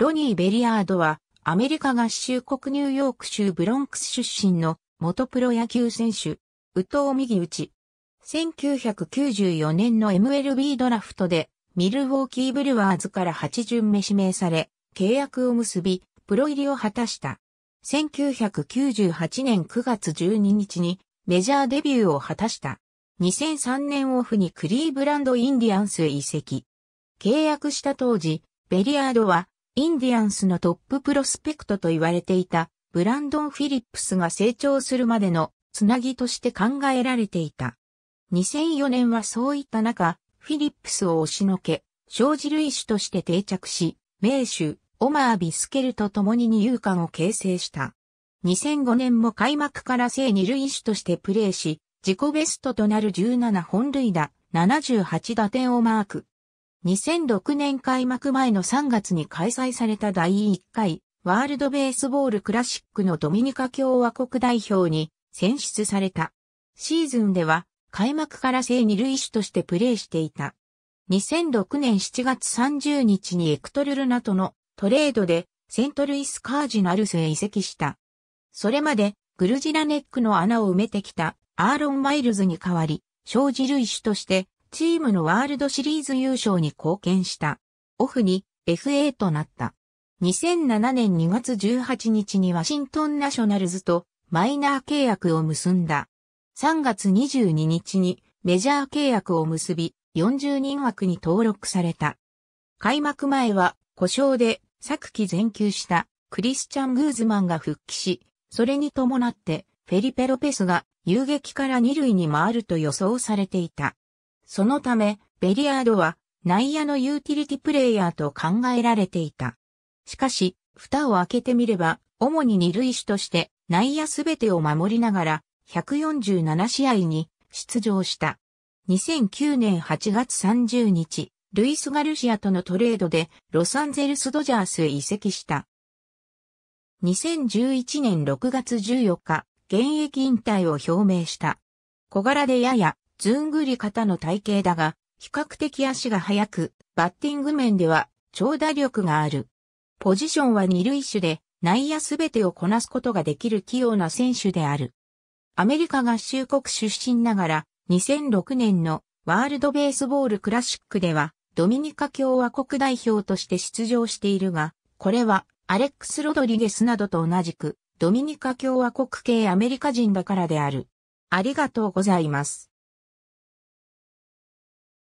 ロニー・ベリアードは、アメリカ合衆国ニューヨーク州ブロンクス出身の元プロ野球選手、宇藤右打ち。1994年の MLB ドラフトで、ミルウォーキーブルワーズから8巡目指名され、契約を結び、プロ入りを果たした。1998年9月12日にメジャーデビューを果たした。2003年オフにクリーブランド・インディアンスへ移籍。契約した当時、ベリアードはインディアンスのトッププロスペクトと言われていたブランドン・フィリップスが成長するまでのつなぎとして考えられていた。2004年はそういった中、フィリップスを押しのけ、生じ類種として定着し、名手、オマー・ビスケルと共に二遊間を形成した。2005年も開幕から正二塁手としてプレーし、自己ベストとなる17本塁打、78打点をマーク。2006年開幕前の3月に開催された第1回ワールドベースボールクラシックのドミニカ共和国代表に選出された。シーズンでは開幕から正二塁手としてプレーしていた。2006年7月30日にエクトルルナとのトレードでセントルイスカージナルスへ移籍した。それまでグルジラネックの穴を埋めてきたアーロン・マイルズに代わり、生じる種としてチームのワールドシリーズ優勝に貢献した。オフに FA となった。2007年2月18日にワシントンナショナルズとマイナー契約を結んだ。3月22日にメジャー契約を結び40人枠に登録された。開幕前は故障で昨季全休したクリスチャン・グーズマンが復帰し、それに伴ってフェリペ・ロペスが遊撃から二塁に回ると予想されていた。そのため、ベリアードは内野のユーティリティプレイヤーと考えられていた。しかし、蓋を開けてみれば、主に二塁手として内野すべてを守りながら、147試合に出場した。2009年8月30日、ルイス・ガルシアとのトレードでロサンゼルス・ドジャースへ移籍した。2011年6月14日、現役引退を表明した。小柄でややずんぐり肩の体型だが、比較的足が速く、バッティング面では長打力がある。ポジションは二塁手で、内野すべてをこなすことができる器用な選手である。アメリカ合衆国出身ながら、2006年のワールドベースボールクラシックでは、ドミニカ共和国代表として出場しているが、これはアレックス・ロドリゲスなどと同じく、ドミニカ共和国系アメリカ人だからである。ありがとうございます。